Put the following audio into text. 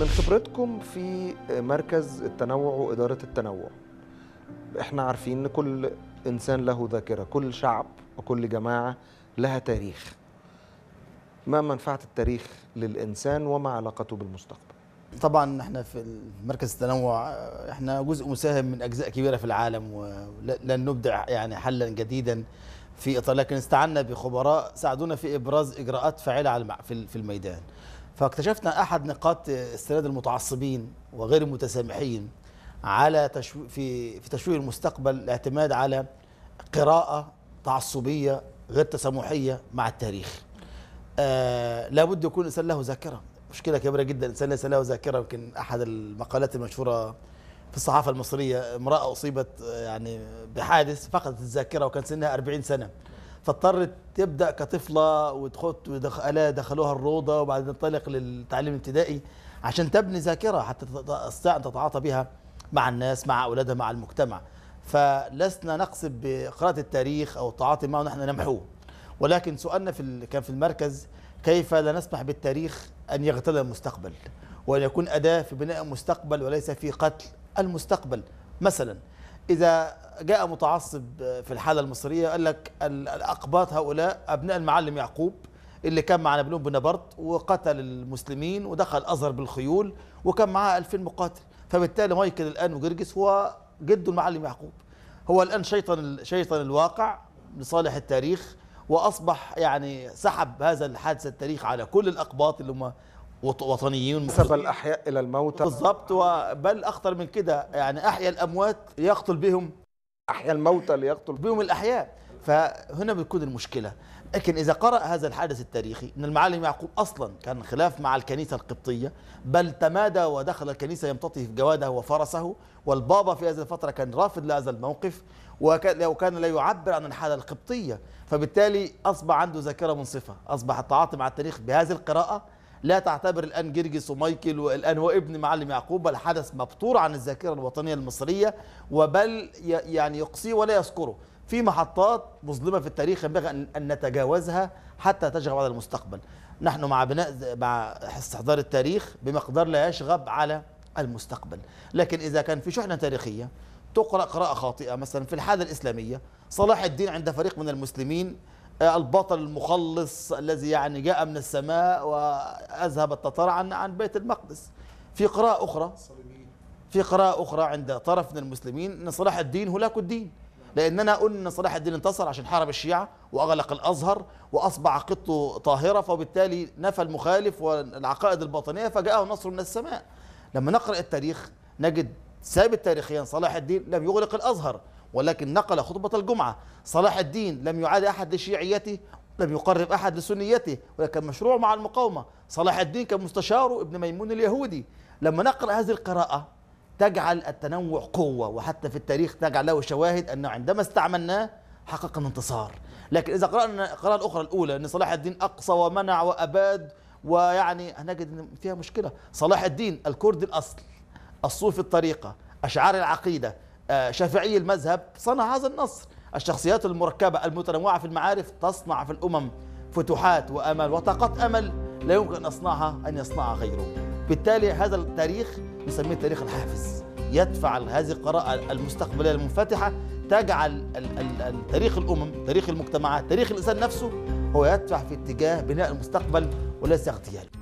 من خبرتكم في مركز التنوع وإدارة التنوع احنا عارفين ان كل انسان له ذاكره كل شعب وكل جماعه لها تاريخ ما منفعه التاريخ للانسان وما علاقته بالمستقبل طبعا احنا في مركز التنوع احنا جزء مساهم من اجزاء كبيره في العالم ولن نبدع يعني حلا جديدا في اطار لكن استعنا بخبراء ساعدونا في ابراز اجراءات فاعله على في الميدان فاكتشفنا احد نقاط استناد المتعصبين وغير المتسامحين على تشو... في في تشويه المستقبل الاعتماد على قراءه تعصبيه غير تسامحيه مع التاريخ. آه لابد يكون الانسان له ذاكره، مشكله كبيره جدا الانسان ليس له ذاكره يمكن احد المقالات المشهوره في الصحافه المصريه امراه اصيبت آه، يعني بحادث فقدت الذاكره وكان سنها 40 سنه. فاضطرت تبدا كطفله وتخط ودخلها دخلوها الروضه وبعدين تنطلق للتعليم الابتدائي عشان تبني ذاكره حتى تستطيع ان تتعاطى بها مع الناس مع اولادها مع المجتمع فلسنا نقصد بقراءه التاريخ او التعاطي معه نحن نمحوه ولكن سؤالنا في كان في المركز كيف لا نسمح بالتاريخ ان يغتال المستقبل وان يكون اداه في بناء المستقبل وليس في قتل المستقبل مثلا إذا جاء متعصب في الحالة المصرية قال لك الأقباط هؤلاء أبناء المعلم يعقوب اللي كان مع نابليون بونابرت وقتل المسلمين ودخل الازهر بالخيول وكان معاه 2000 مقاتل فبالتالي مايكل الان وجرجس هو جده المعلم يعقوب هو الان شيطان شيطان الواقع لصالح التاريخ واصبح يعني سحب هذا الحادث التاريخ على كل الاقباط اللي هم وطنيين نسب الاحياء الى الموتى بالضبط وبل اخطر من كده يعني احيا الاموات ليقتل بهم احيا الموتى ليقتل بهم الاحياء فهنا بتكون المشكله لكن إذا قرأ هذا الحدث التاريخي أن المعلم يعقوب أصلا كان خلاف مع الكنيسة القبطية بل تمادى ودخل الكنيسة يمتطي جواده وفرسه والبابا في هذه الفترة كان رافض لهذا الموقف وكان لا يعبر عن الحالة القبطية فبالتالي أصبح عنده ذاكرة منصفة أصبح التعاطي مع التاريخ بهذه القراءة لا تعتبر الآن جرجس ومايكل والآن هو ابن معلم يعقوب بل حدث مبتور عن الذاكرة الوطنية المصرية وبل يعني يقصيه ولا يذكره في محطات مظلمة في التاريخ ينبغي أن نتجاوزها حتى تشغب على المستقبل نحن مع بناء مع استحضار التاريخ بمقدار لا يشغب على المستقبل لكن إذا كان في شحنة تاريخية تقرأ قراءة خاطئة مثلا في الحالة الإسلامية صلاح الدين عند فريق من المسلمين البطل المخلص الذي يعني جاء من السماء وأذهب التتار عن عن بيت المقدس في قراءة أخرى في قراءة أخرى عند طرف من المسلمين أن صلاح الدين هلاك الدين لأننا قلنا أن صلاح الدين انتصر عشان حارب الشيعة وأغلق الأزهر وأصبح عقيدته طاهرة فبالتالي نفى المخالف والعقائد الباطنية فجاءه نصر من السماء لما نقرأ التاريخ نجد ثابت تاريخيا صلاح الدين لم يغلق الأزهر ولكن نقل خطبة الجمعة صلاح الدين لم يعاد أحد لشيعيته لم يقرب أحد لسنيته ولكن مشروع مع المقاومة صلاح الدين كان مستشاره ابن ميمون اليهودي لما نقل هذه القراءة تجعل التنوع قوة وحتى في التاريخ تجعل له شواهد أنه عندما استعملناه حقق الانتصار لكن إذا قرأنا القراءة الأخرى الأولى أن صلاح الدين أقصى ومنع وأباد ويعني هنجد أن فيها مشكلة صلاح الدين الكرد الأصل الصوفي الطريقة أشعار العقيدة آه، شافعي المذهب صنع هذا النصر الشخصيات المركبة المتنوعة في المعارف تصنع في الأمم فتوحات وأمل وطاقات أمل لا يمكن أن أصنعها أن يصنعها غيره بالتالي هذا التاريخ نسميه تاريخ الحافز يدفع هذه القراءة المستقبلية المنفتحة تجعل تاريخ الأمم تاريخ المجتمعات تاريخ الإنسان نفسه هو يدفع في اتجاه بناء المستقبل وليس اغتياله